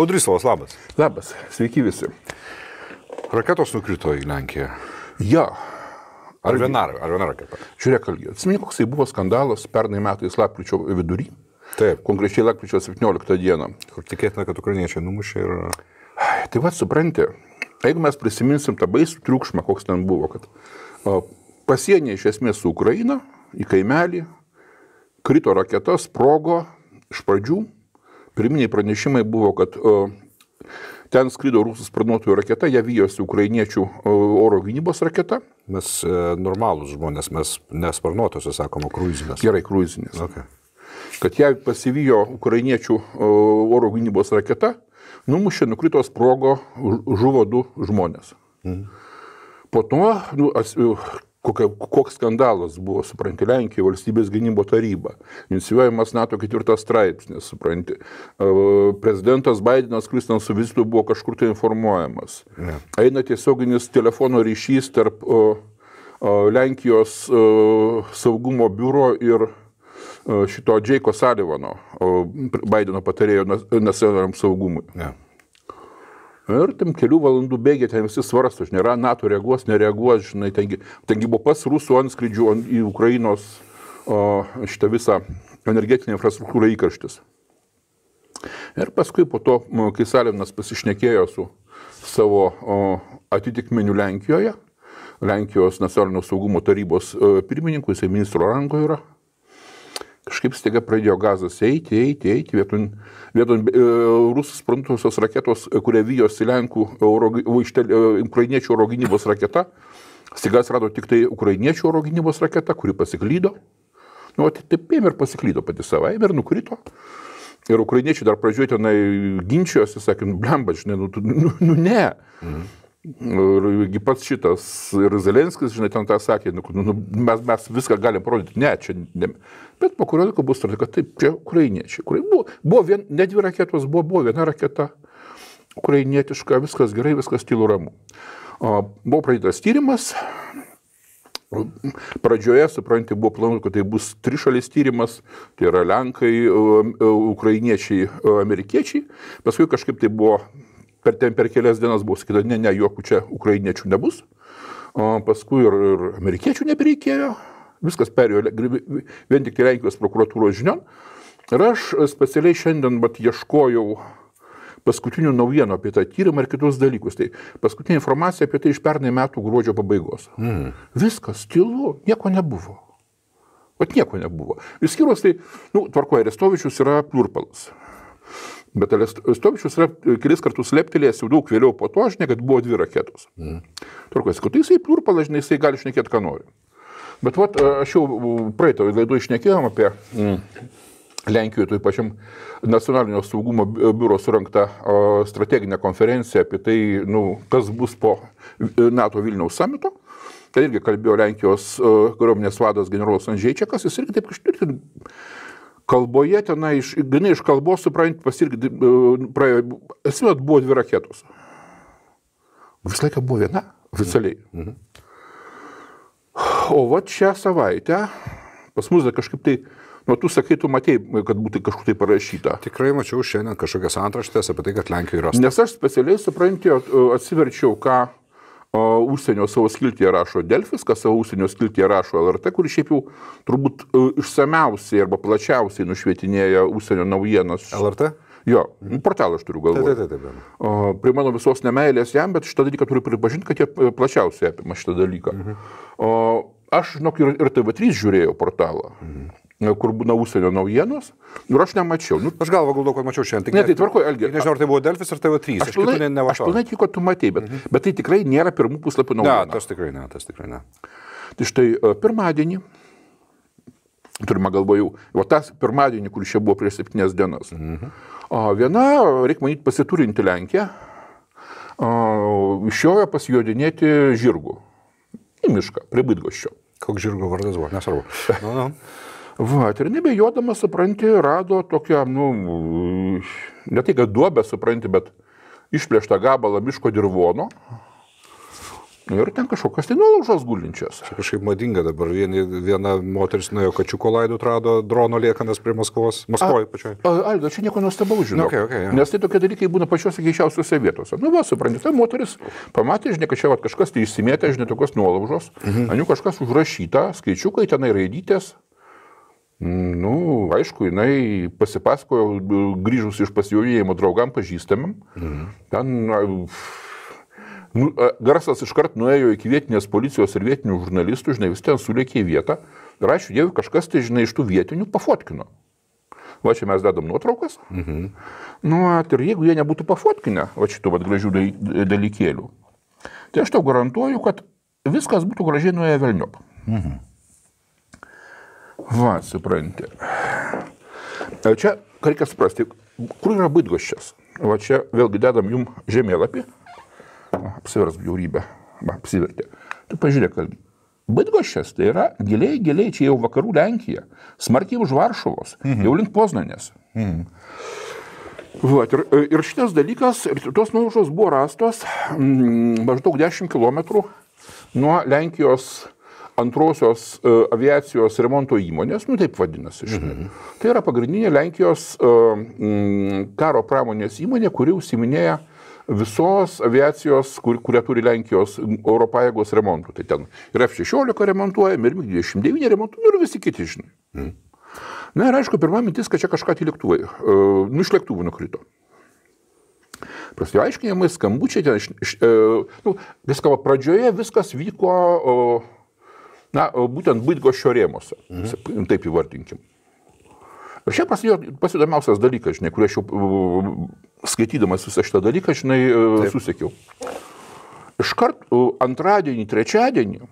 Audrislavas, labas. Labas, sveiki visi. Raketos nukrito į Lenkiją. Jo. Ja. Ar viena, ar viena raketa? Žiūrėk, Algi, atsimink, koks tai buvo skandalas pernai metais lapkričio vidury. Taip. Konkrečiai lapkričio 17 dieną. Kur tikėtina, kad ukrainiečiai numušė ir... Tai vad, supranti, jeigu mes prisiminsim tą baisų triukšmą, koks ten buvo, kad pasienė iš esmės su Ukraina, į kaimelį, krito raketas, sprogo iš pradžių Pirminiai pranešimai buvo, kad e, Ten skrydo rusų sparnuotojų raketa, ją vyjosi ukrainiečių e, oro gynybos raketa. Mes e, normalūs žmonės, mes nesparnuotosios, sakoma, kruizinės. Gerai, kruizinės. Okay. Kad ją pasivijo ukrainiečių e, oro gynybos raketa, numušė, nukrito sprogo, žuvo du žmonės. Mhm. Po to nu, as, kokia, koks skandalas buvo, supranti, Lenkijai valstybės gynybo taryba, inicijuojamas NATO ketvirtas straipsnis, supranti, e, prezidentas Bidenas, kuris ten su vizitu buvo kažkur tai informuojamas. Ne. Eina tiesioginis telefono ryšys tarp o, e, o, e, Lenkijos o, saugumo biuro ir o, šito Džeiko Salivano, Bideno patarėjo nacionaliniam saugumui. Ne. Ir tam kelių valandų bėgė, ten visi svarsto, žinai, yra NATO reaguos, nereaguos, žinai, tengi, tengi buvo pas rusų anskrydžių į Ukrainos o, šitą visą energetinę infrastruktūrą įkarštis. Ir paskui po to, kai Salinas pasišnekėjo su savo o, atitikmeniu Lenkijoje, Lenkijos nacionalinio saugumo tarybos e, pirmininku, jisai ministro rango yra, kažkaip staiga pradėjo gazas eiti, eiti, eiti, vieton, vieton e, rusų sprantusios raketos, e, kurie vyjosi Lenkų, euro, vaištel, e, ukrainiečių oro gynybos raketa, staiga atsirado tik tai ukrainiečių oro gynybos raketa, kuri pasiklydo. Nu, tai taip ir pasiklydo pati savaime ir nukrito. Ir ukrainiečiai dar pradžioje tenai ginčijosi, sakant, nu, blemba, žinai, nu, nu, nu, nu ne. Mhm. Ir pats šitas, ir Zelenskis, žinai, ten tą sakė, nu, nu, mes, mes viską galim parodyti, ne, čia, ne. bet po kurio laiko bus tarsi, kad taip, čia ukrainiečiai. Ukrain... Buvo, buvo vien, ne dvi raketos, buvo, buvo viena raketa, ukrainietiška, viskas gerai, viskas tylu ramu. O, buvo pradėtas tyrimas, Pradžioje, suprantate, buvo planuojama, kad tai bus trišalis tyrimas, tai yra lenkai, ukrainiečiai, amerikiečiai, paskui kažkaip tai buvo per, ten, per kelias dienas buvo sakyta, ne, ne, jokių čia ukrainiečių nebus. O paskui ir, ir amerikiečių nebereikėjo. Viskas perėjo vien tik tai Lenkijos prokuratūros žinion. Ir aš specialiai šiandien bat, ieškojau paskutinių naujienų apie tą tyrimą ir kitus dalykus. Tai paskutinė informacija apie tai iš pernai metų gruodžio pabaigos. Mm. Viskas tylu, nieko nebuvo. O nieko nebuvo. Išskyrus tai, nu, tvarkoja, Restovičius yra plurpalas. Bet Alestovičius e, kelis kartus leptelėjęs jau daug vėliau po to, žinai, kad buvo dvi raketos. Mm. Turkas, kad tai jisai plurpalas, žinai, jisai gali išnekėti, ką nori. Bet vat, e, aš jau e, praeitą laidą išnekėjom apie mm. Lenkijoje, toj pačiam nacionalinio saugumo biuro surinktą strateginę konferenciją apie tai, nu, kas bus po NATO Vilniaus samito. Tai irgi kalbėjo Lenkijos kariuomenės vadas generolas Andžiaičiakas, jis irgi taip kažkaip kalboje tenai, iš, gana iš kalbos suprant, pasirgi, e, praėjo, esmėt buvo dvi raketos. Visą laiką buvo viena, oficialiai. Mhm. mhm. O va šią savaitę pas mus dar kažkaip tai Nu, tu sakai, tu matėjai, kad būtų kažkur tai parašyta. Tikrai mačiau šiandien kažkokias antraštės apie tai, kad Lenkijoje yra. Nes aš specialiai suprantu, atsiverčiau, ką O užsienio savo skiltyje rašo Delfis, kas savo užsienio skiltyje rašo LRT, kuris šiaip jau turbūt e, išsameusiai arba plačiausiai nušvietinėja užsienio naujienas. LRT? Jo, nu, portalą aš turiu galvoje. Taip, taip, taip. Prie mano visos nemailės jam, bet šitą dalyką turiu pripažinti, kad jie e, plačiausiai apima šitą dalyką. Mhm. O, aš, žinok, ir, ir TV3 žiūrėjau portalą. Mhm. E, kur būna užsienio naujienos. Nu, aš nemačiau. Nu, aš galvo, gal daug ko mačiau šiandien. Tik ne, tai tvarkoju, Elgė. Nežinau, ar tai buvo Delfis ar TV3. Tai aš pilnai, ne, ne aš pilnai tikiu, kad tu matei, bet, mm -hmm. bet tai tikrai nėra pirmų puslapių naujienų. Ne, tas tikrai ne, tas tikrai ne. Tai štai e, pirmadienį, turime galvojau, o tas pirmadienį, kuris čia buvo prieš septynias dienas, mm -hmm. viena, reikia manyti, pasiturinti Lenkiją, išjojo pasijodinėti žirgų į mišką, prie Bidgoščio. Koks žirgo vardas buvo, nesvarbu. Nu, nu. Va, ir nebejodamas, supranti, rado tokią, nu, ne tai, kad duobę, supranti, bet išplėštą gabalą miško dirvono. Ir ten kažkokios tai nuolaužos gulinčios. Čia kažkaip madinga dabar. Vieni, viena moteris nuėjo kačiuko laidų, rado drono liekanas prie Maskvos. Maskvoje pačioje. Aldo, čia nieko nuostabaus, žinau. Okay, okay, yeah. Nes tai tokie dalykai būna pačiose keičiausiose vietose. Nu, va, suprantate, ta moteris pamatė, žinai, kad čia va, kažkas tai įsimėtė, žinai, tokios nuolaužos. Mhm. Mm Aniu kažkas užrašyta, skaičiukai tenai raidytės. Nu, aišku, jinai pasipasakojo grįžus iš pasijūrėjimo draugam pažįstamim. Mhm. Ten nu, garsas iškart nuėjo iki vietinės policijos ir vietinių žurnalistų, žinai, visi ten sulėkė į vietą. Ir ačiū Dievui, kažkas tai, žinai, iš tų vietinių pafotkino. Va čia mes dedam nuotraukas. Mhm. Nu, at, ir jeigu jie nebūtų pafotkinę, va šitų va gražių dalykėlių, tai aš tau garantuoju, kad viskas būtų gražiai nuėję Velniop. Mhm. Va, supranti. E, čia reikia suprasti, kur yra Bidgoščias. Va čia vėlgi dedam jum žemėlapį. Apsivers bjaurybę. Va, apsivertė. Tu pažiūrėk, kad Bidgoščias tai yra giliai, giliai čia jau vakarų Lenkija. Smarkiai už Varšuvos. Mhm. Jau link Poznanės. Mhm. Va, ir, e, ir šitas dalykas, ir tos nuožos buvo rastos mm, maždaug 10 km nuo Lenkijos antrosios uh, aviacijos remonto įmonės, nu taip vadinasi, žinai. Mhm. Tai yra pagrindinė Lenkijos uh, m, karo pramonės įmonė, kuri užsiminėja visos aviacijos, kur, kurią turi Lenkijos oro pajėgos remontų. Tai ten ir F-16 remontuoja, ir MiG-29 remontuoja, nu, ir visi kiti, žinai. Mm. Na ir aišku, pirma mintis, kad čia kažką tai lėktuvai, uh, nu iš lėktuvų nukrito. Prasidėjo aiškinimai, skambučiai, ten, iš, iš, uh, nu, viską pradžioje viskas vyko uh, na, būtent Bidgošio rėmose, mhm. taip įvardinkim. Ir šiaip pasidomiausias dalykas, žinai, kurį aš jau skaitydamas visą šitą dalyką, žinai, e, taip. susiekiau. Iškart antradienį, trečiadienį